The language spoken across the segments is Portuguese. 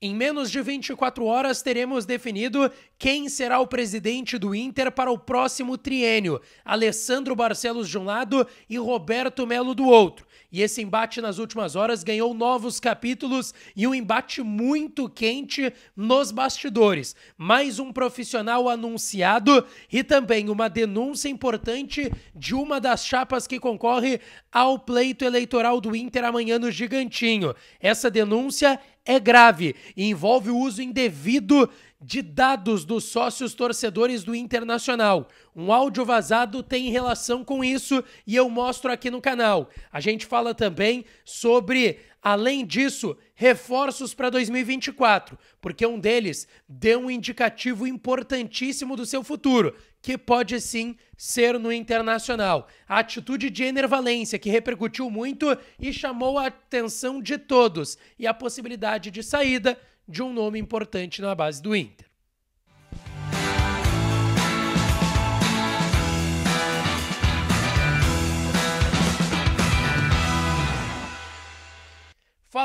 Em menos de 24 horas, teremos definido quem será o presidente do Inter para o próximo triênio: Alessandro Barcelos de um lado e Roberto Melo do outro. E esse embate nas últimas horas ganhou novos capítulos e um embate muito quente nos bastidores. Mais um profissional anunciado e também uma denúncia importante de uma das chapas que concorre ao pleito eleitoral do Inter amanhã no Gigantinho. Essa denúncia é grave e envolve o uso indevido de dados dos sócios torcedores do Internacional. Um áudio vazado tem relação com isso e eu mostro aqui no canal. A gente fala também sobre, além disso, reforços para 2024, porque um deles deu um indicativo importantíssimo do seu futuro, que pode sim ser no internacional. A atitude de Enervalência, que repercutiu muito e chamou a atenção de todos, e a possibilidade de saída de um nome importante na base do Inter.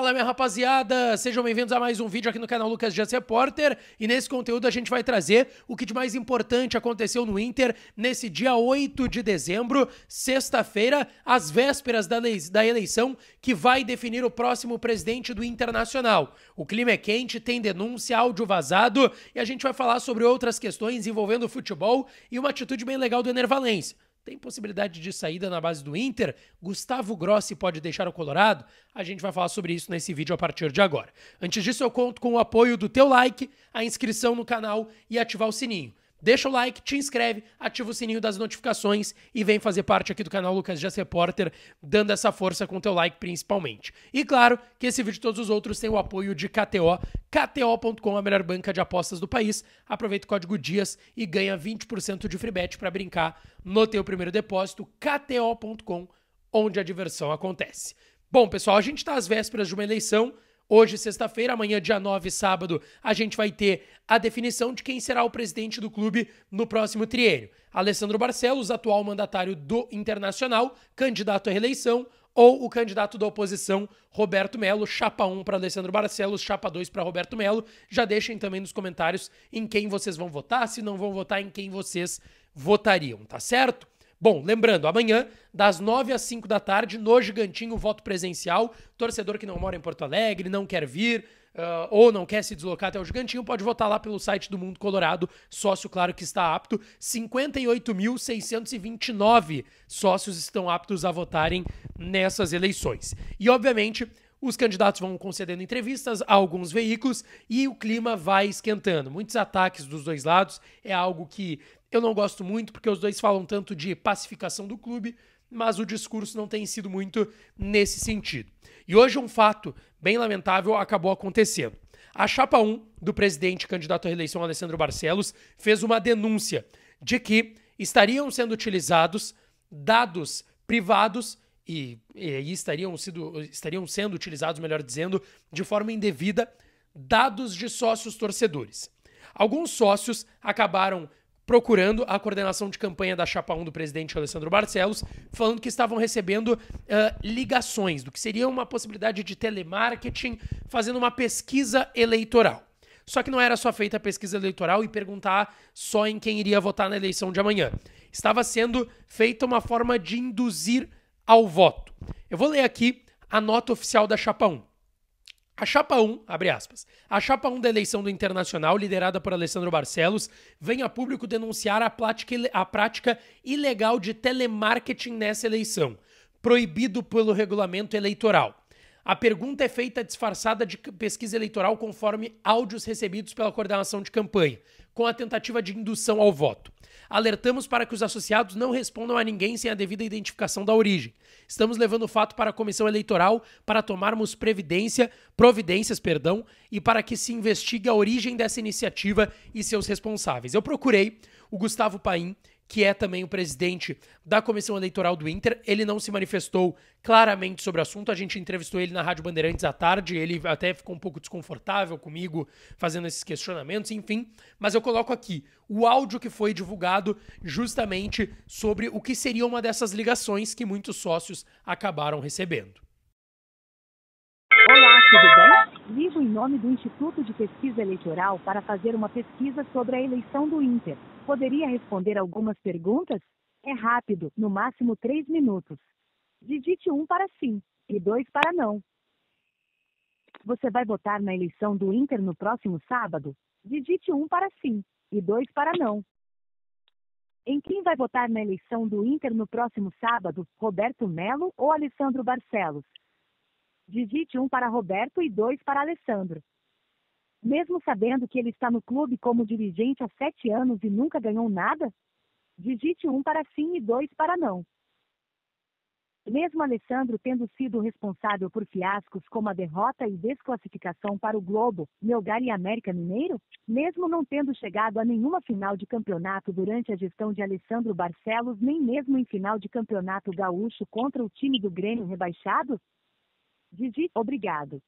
Fala, minha rapaziada! Sejam bem-vindos a mais um vídeo aqui no canal Lucas Dias Repórter. E nesse conteúdo a gente vai trazer o que de mais importante aconteceu no Inter nesse dia 8 de dezembro, sexta-feira, às vésperas da, da eleição que vai definir o próximo presidente do Internacional. O clima é quente, tem denúncia, áudio vazado e a gente vai falar sobre outras questões envolvendo o futebol e uma atitude bem legal do Enervalência. Tem possibilidade de saída na base do Inter? Gustavo Grossi pode deixar o Colorado? A gente vai falar sobre isso nesse vídeo a partir de agora. Antes disso, eu conto com o apoio do teu like, a inscrição no canal e ativar o sininho deixa o like, te inscreve, ativa o sininho das notificações e vem fazer parte aqui do canal Lucas Dias Repórter, dando essa força com teu like principalmente. E claro que esse vídeo e todos os outros têm o apoio de KTO, kto.com, é a melhor banca de apostas do país. Aproveita o código DIAS e ganha 20% de free bet para brincar no teu primeiro depósito, kto.com, onde a diversão acontece. Bom, pessoal, a gente está às vésperas de uma eleição Hoje, sexta-feira, amanhã, dia 9, sábado, a gente vai ter a definição de quem será o presidente do clube no próximo triênio. Alessandro Barcelos, atual mandatário do Internacional, candidato à reeleição, ou o candidato da oposição, Roberto Melo, chapa 1 para Alessandro Barcelos, chapa 2 para Roberto Melo. Já deixem também nos comentários em quem vocês vão votar, se não vão votar, em quem vocês votariam, tá certo? Bom, lembrando, amanhã, das 9 às 5 da tarde, no Gigantinho, voto presencial. Torcedor que não mora em Porto Alegre, não quer vir uh, ou não quer se deslocar até o Gigantinho, pode votar lá pelo site do Mundo Colorado. Sócio, claro que está apto. 58.629 sócios estão aptos a votarem nessas eleições. E, obviamente, os candidatos vão concedendo entrevistas a alguns veículos e o clima vai esquentando. Muitos ataques dos dois lados é algo que eu não gosto muito porque os dois falam tanto de pacificação do clube, mas o discurso não tem sido muito nesse sentido. E hoje um fato bem lamentável acabou acontecendo. A chapa 1 do presidente candidato à reeleição Alessandro Barcelos fez uma denúncia de que estariam sendo utilizados dados privados e, e estariam, sido, estariam sendo utilizados, melhor dizendo, de forma indevida, dados de sócios torcedores. Alguns sócios acabaram procurando a coordenação de campanha da Chapa 1 do presidente Alessandro Barcelos, falando que estavam recebendo uh, ligações, do que seria uma possibilidade de telemarketing, fazendo uma pesquisa eleitoral. Só que não era só feita a pesquisa eleitoral e perguntar só em quem iria votar na eleição de amanhã. Estava sendo feita uma forma de induzir ao voto. Eu vou ler aqui a nota oficial da Chapa 1. A chapa 1, abre aspas. A chapa 1 da eleição do Internacional, liderada por Alessandro Barcelos, vem a público denunciar a, a prática ilegal de telemarketing nessa eleição, proibido pelo regulamento eleitoral. A pergunta é feita disfarçada de pesquisa eleitoral conforme áudios recebidos pela coordenação de campanha, com a tentativa de indução ao voto. Alertamos para que os associados não respondam a ninguém sem a devida identificação da origem. Estamos levando o fato para a comissão eleitoral para tomarmos previdência, providências, perdão, e para que se investigue a origem dessa iniciativa e seus responsáveis. Eu procurei o Gustavo Paim, que é também o presidente da comissão eleitoral do Inter. Ele não se manifestou claramente sobre o assunto. A gente entrevistou ele na Rádio Bandeirantes à tarde. Ele até ficou um pouco desconfortável comigo fazendo esses questionamentos, enfim. Mas eu coloco aqui o áudio que foi divulgado justamente sobre o que seria uma dessas ligações que muitos sócios acabaram recebendo. Olá, tudo bem? Ligo em nome do Instituto de Pesquisa Eleitoral para fazer uma pesquisa sobre a eleição do Inter. Poderia responder algumas perguntas? É rápido, no máximo três minutos. Digite um para sim e dois para não. Você vai votar na eleição do Inter no próximo sábado? Digite um para sim e dois para não. Em quem vai votar na eleição do Inter no próximo sábado, Roberto Melo ou Alessandro Barcelos? Digite um para Roberto e dois para Alessandro mesmo sabendo que ele está no clube como dirigente há sete anos e nunca ganhou nada? Digite um para sim e dois para não. Mesmo Alessandro tendo sido responsável por fiascos como a derrota e desclassificação para o Globo, Melgar e América Mineiro, mesmo não tendo chegado a nenhuma final de campeonato durante a gestão de Alessandro Barcelos, nem mesmo em final de campeonato gaúcho contra o time do Grêmio rebaixado, Digite obrigado.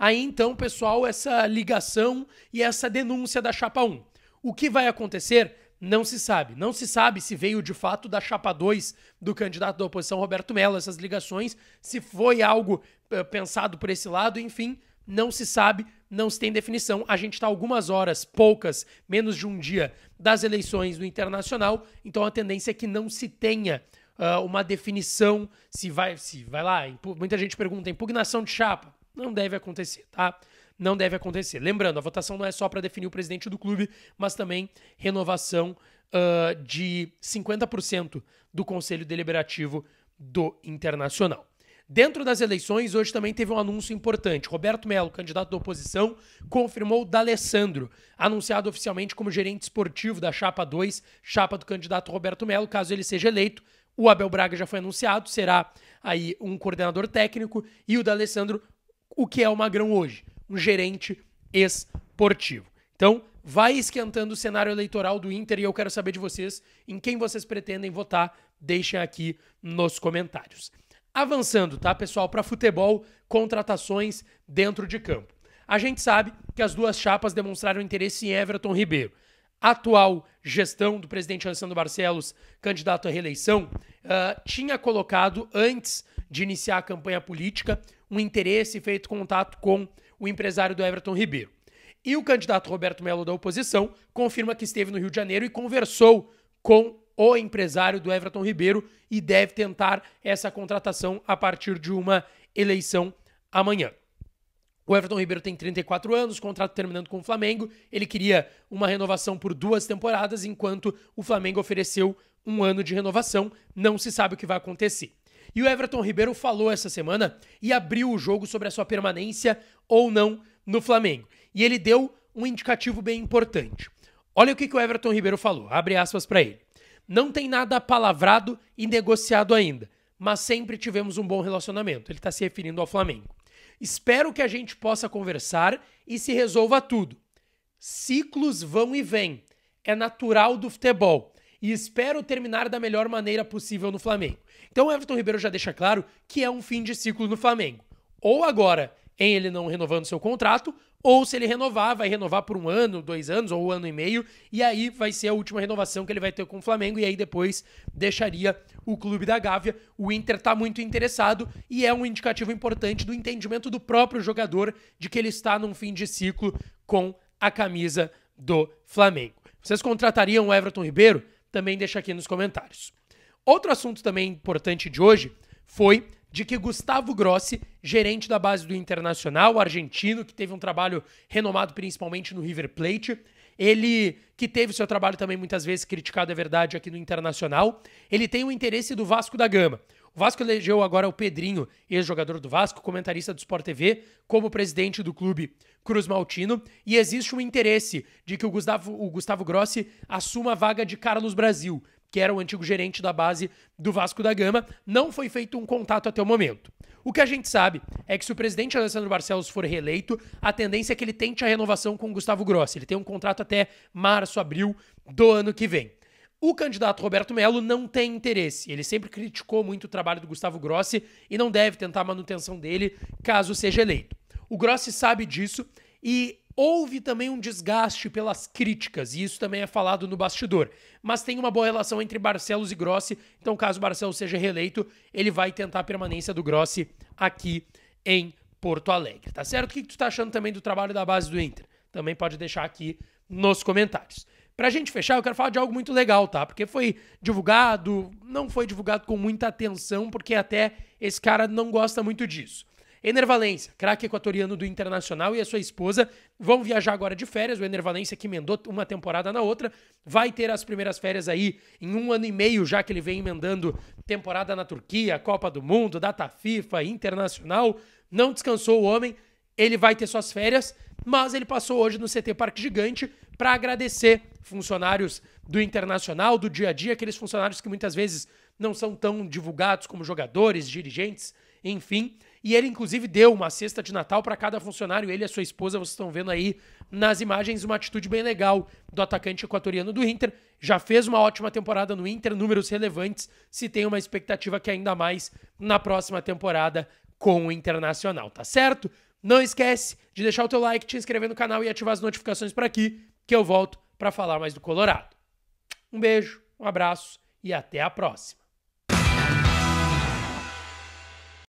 Aí então, pessoal, essa ligação e essa denúncia da chapa 1. O que vai acontecer? Não se sabe. Não se sabe se veio de fato da chapa 2 do candidato da oposição Roberto Mello essas ligações, se foi algo eh, pensado por esse lado, enfim, não se sabe, não se tem definição. A gente está algumas horas, poucas, menos de um dia das eleições do internacional, então a tendência é que não se tenha uh, uma definição se vai, se vai lá. Muita gente pergunta impugnação de chapa. Não deve acontecer, tá? Não deve acontecer. Lembrando, a votação não é só para definir o presidente do clube, mas também renovação uh, de 50% do Conselho Deliberativo do Internacional. Dentro das eleições, hoje também teve um anúncio importante. Roberto Melo, candidato da oposição, confirmou D'Alessandro, anunciado oficialmente como gerente esportivo da Chapa 2, chapa do candidato Roberto Melo, caso ele seja eleito. O Abel Braga já foi anunciado, será aí um coordenador técnico, e o D'Alessandro o que é o Magrão hoje, um gerente esportivo. Então, vai esquentando o cenário eleitoral do Inter e eu quero saber de vocês em quem vocês pretendem votar. Deixem aqui nos comentários. Avançando, tá, pessoal, para futebol, contratações dentro de campo. A gente sabe que as duas chapas demonstraram interesse em Everton Ribeiro. atual gestão do presidente Alessandro Barcelos, candidato à reeleição, uh, tinha colocado antes de iniciar a campanha política, um interesse feito contato com o empresário do Everton Ribeiro. E o candidato Roberto Melo da oposição confirma que esteve no Rio de Janeiro e conversou com o empresário do Everton Ribeiro e deve tentar essa contratação a partir de uma eleição amanhã. O Everton Ribeiro tem 34 anos, contrato terminando com o Flamengo. Ele queria uma renovação por duas temporadas, enquanto o Flamengo ofereceu um ano de renovação. Não se sabe o que vai acontecer. E o Everton Ribeiro falou essa semana e abriu o jogo sobre a sua permanência ou não no Flamengo. E ele deu um indicativo bem importante. Olha o que, que o Everton Ribeiro falou, abre aspas para ele. Não tem nada palavrado e negociado ainda, mas sempre tivemos um bom relacionamento. Ele está se referindo ao Flamengo. Espero que a gente possa conversar e se resolva tudo. Ciclos vão e vêm. É natural do futebol e espero terminar da melhor maneira possível no Flamengo. Então o Everton Ribeiro já deixa claro que é um fim de ciclo no Flamengo. Ou agora, em ele não renovando seu contrato, ou se ele renovar, vai renovar por um ano, dois anos ou um ano e meio, e aí vai ser a última renovação que ele vai ter com o Flamengo, e aí depois deixaria o clube da Gávea. O Inter está muito interessado e é um indicativo importante do entendimento do próprio jogador de que ele está num fim de ciclo com a camisa do Flamengo. Vocês contratariam o Everton Ribeiro? também deixa aqui nos comentários. Outro assunto também importante de hoje foi de que Gustavo Grossi, gerente da base do Internacional, argentino, que teve um trabalho renomado principalmente no River Plate, ele que teve seu trabalho também muitas vezes criticado, é verdade, aqui no Internacional, ele tem o interesse do Vasco da Gama. O Vasco elegeu agora o Pedrinho, ex-jogador do Vasco, comentarista do Sport TV, como presidente do clube Cruz Maltino, e existe um interesse de que o Gustavo, o Gustavo Grossi assuma a vaga de Carlos Brasil, que era o antigo gerente da base do Vasco da Gama, não foi feito um contato até o momento. O que a gente sabe é que se o presidente Alessandro Barcelos for reeleito, a tendência é que ele tente a renovação com o Gustavo Grossi. Ele tem um contrato até março, abril do ano que vem. O candidato Roberto Melo não tem interesse. Ele sempre criticou muito o trabalho do Gustavo Grossi e não deve tentar a manutenção dele caso seja eleito. O Grossi sabe disso e houve também um desgaste pelas críticas, e isso também é falado no bastidor. Mas tem uma boa relação entre Barcelos e Grossi, então caso Barcelos seja reeleito, ele vai tentar a permanência do Grossi aqui em Porto Alegre, tá certo? O que, que tu tá achando também do trabalho da base do Inter? Também pode deixar aqui nos comentários. Pra gente fechar, eu quero falar de algo muito legal, tá? Porque foi divulgado, não foi divulgado com muita atenção, porque até esse cara não gosta muito disso. Ener Valência, craque equatoriano do Internacional e a sua esposa vão viajar agora de férias. O Ener Valência, que emendou uma temporada na outra, vai ter as primeiras férias aí em um ano e meio, já que ele vem emendando temporada na Turquia, Copa do Mundo, Data FIFA, Internacional. Não descansou o homem, ele vai ter suas férias, mas ele passou hoje no CT Parque Gigante para agradecer funcionários do internacional, do dia a dia, aqueles funcionários que muitas vezes não são tão divulgados como jogadores, dirigentes, enfim. E ele, inclusive, deu uma cesta de Natal para cada funcionário. Ele e a sua esposa, vocês estão vendo aí nas imagens, uma atitude bem legal do atacante equatoriano do Inter. Já fez uma ótima temporada no Inter, números relevantes. Se tem uma expectativa que ainda mais na próxima temporada com o Internacional, tá certo? Não esquece de deixar o teu like, te inscrever no canal e ativar as notificações para aqui que eu volto para falar mais do Colorado. Um beijo, um abraço e até a próxima.